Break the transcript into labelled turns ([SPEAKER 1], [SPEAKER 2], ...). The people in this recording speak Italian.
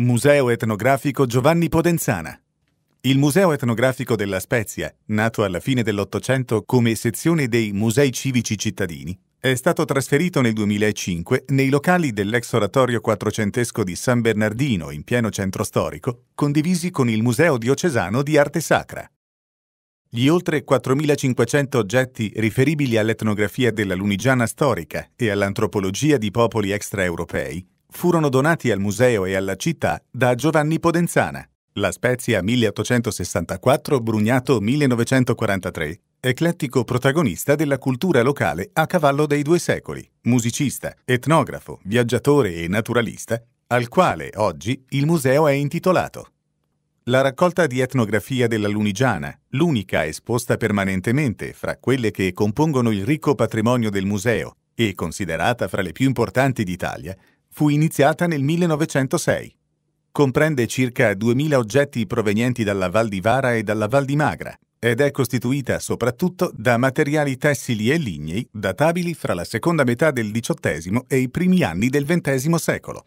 [SPEAKER 1] Museo etnografico Giovanni Podenzana. Il Museo etnografico della Spezia, nato alla fine dell'Ottocento come sezione dei Musei civici cittadini, è stato trasferito nel 2005 nei locali dell'ex oratorio quattrocentesco di San Bernardino in pieno centro storico, condivisi con il Museo diocesano di arte sacra. Gli oltre 4.500 oggetti riferibili all'etnografia della Lunigiana storica e all'antropologia di popoli extraeuropei furono donati al museo e alla città da Giovanni Podenzana, La Spezia 1864 Brugnato 1943, eclettico protagonista della cultura locale a cavallo dei due secoli, musicista, etnografo, viaggiatore e naturalista, al quale oggi il museo è intitolato. La raccolta di etnografia della Lunigiana, l'unica esposta permanentemente fra quelle che compongono il ricco patrimonio del museo e considerata fra le più importanti d'Italia, fu iniziata nel 1906. Comprende circa 2000 oggetti provenienti dalla Val di Vara e dalla Val di Magra ed è costituita soprattutto da materiali tessili e lignei databili fra la seconda metà del XVIII e i primi anni del XX secolo.